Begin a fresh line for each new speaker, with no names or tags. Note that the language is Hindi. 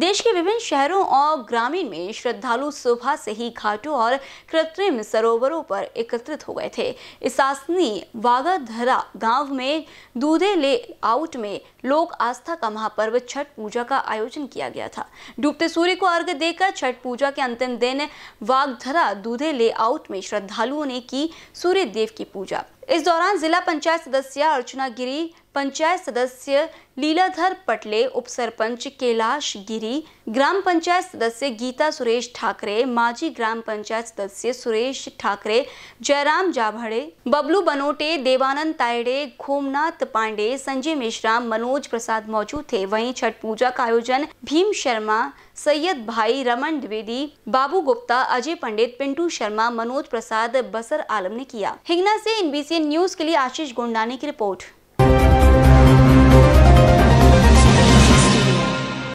देश के विभिन्न शहरों और ग्रामीण में श्रद्धालु सुबह से ही घाटों और कृत्रिम सरोवरों पर एकत्रित हो गए थे इसासनी वागाधरा गांव में दूधे ले आउट में लोक आस्था का महापर्व छठ पूजा का आयोजन किया गया था डूबते सूर्य को अर्घ देकर छठ पूजा के अंतिम दिन वागधरा दूधे ले आउट में श्रद्धालुओं ने की सूर्य देव की पूजा इस दौरान जिला पंचायत सदस्य अर्चना गिरी पंचायत सदस्य लीलाधर पटले उप सरपंच कैलाश गिरी ग्राम पंचायत सदस्य गीता सुरेश ठाकरे माजी ग्राम पंचायत सदस्य सुरेश ठाकरे जयराम जाभड़े बबलू बनोटे देवानंद तायड़े घोमनाथ पांडे संजय मिश्रा मनोज प्रसाद मौजूद थे वहीं छठ पूजा का आयोजन भीम शर्मा सैयद भाई रमन द्विवेदी बाबू गुप्ता अजय पंडित पिंटू शर्मा मनोज प्रसाद बसर आलम ने किया हिंगना से एनबीसी न्यूज़ के लिए आशीष गोंडाने की रिपोर्ट